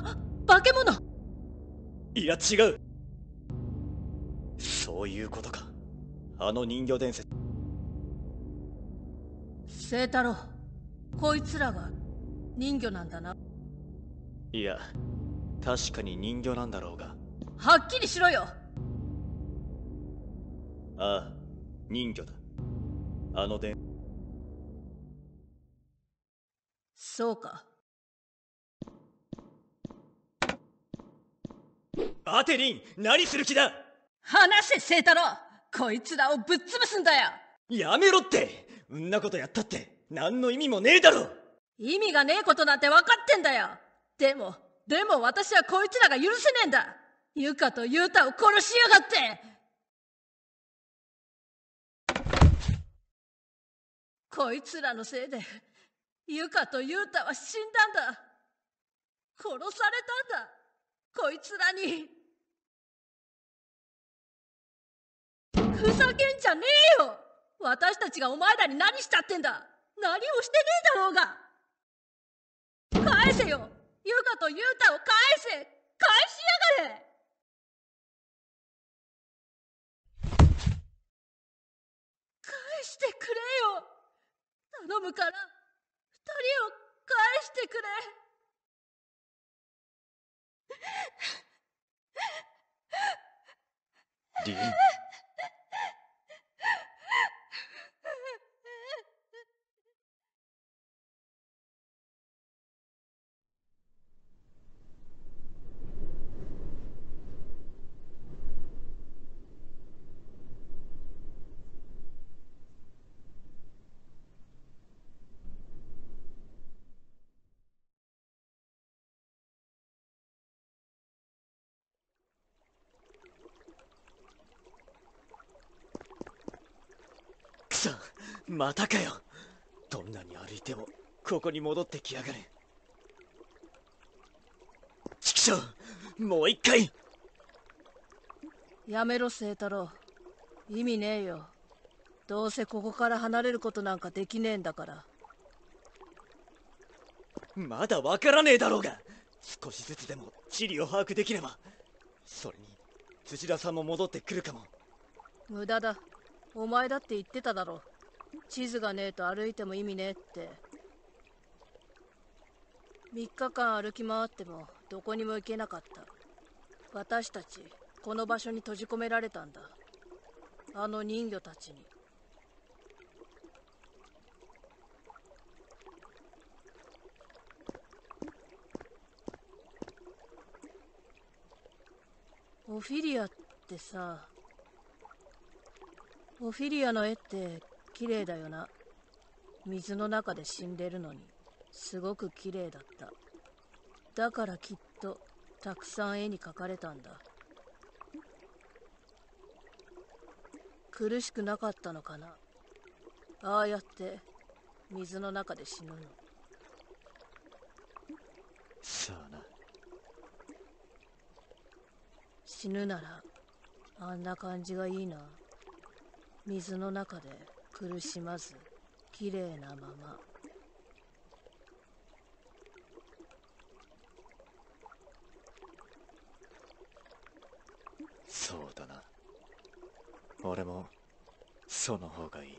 ば化け物いや違うそういうことかあの人魚伝説清太郎こいつらが人魚なんだないや確かに人魚なんだろうがはっきりしろよああ人魚だあの伝そうかバテリン何する気だ話せ聖太郎こいつらをぶっ潰すんだよやめろってんなことやったって何の意味もねえだろ意味がねえことなんて分かってんだよでもでも私はこいつらが許せねえんだユカとユータを殺しやがってこいつらのせいでユカとユータは死んだんだ殺されたんだこいつらにふざけんじゃねえよ私たちがお前らに何しちゃってんだ何をしてねえだろうが返せよユカとユータを返せ返しやがれ返してくれよ頼むから二人を返してくれ点。さんまたかよどんなに歩いてもここに戻ってきやがる畜生もう一回やめろ清太郎意味ねえよどうせここから離れることなんかできねえんだからまだわからねえだろうが少しずつでも地理を把握できればそれに辻田さんも戻ってくるかも無駄だお前だって言ってただろ地図がねえと歩いても意味ねえって3日間歩き回ってもどこにも行けなかった私たちこの場所に閉じ込められたんだあの人魚たちにオフィリアってさオフィリアの絵って綺麗だよな水の中で死んでるのにすごく綺麗だっただからきっとたくさん絵に描かれたんだ苦しくなかったのかなああやって水の中で死ぬのさあな死ぬならあんな感じがいいな。水の中で苦しまずきれいなままそうだな俺もその方がいい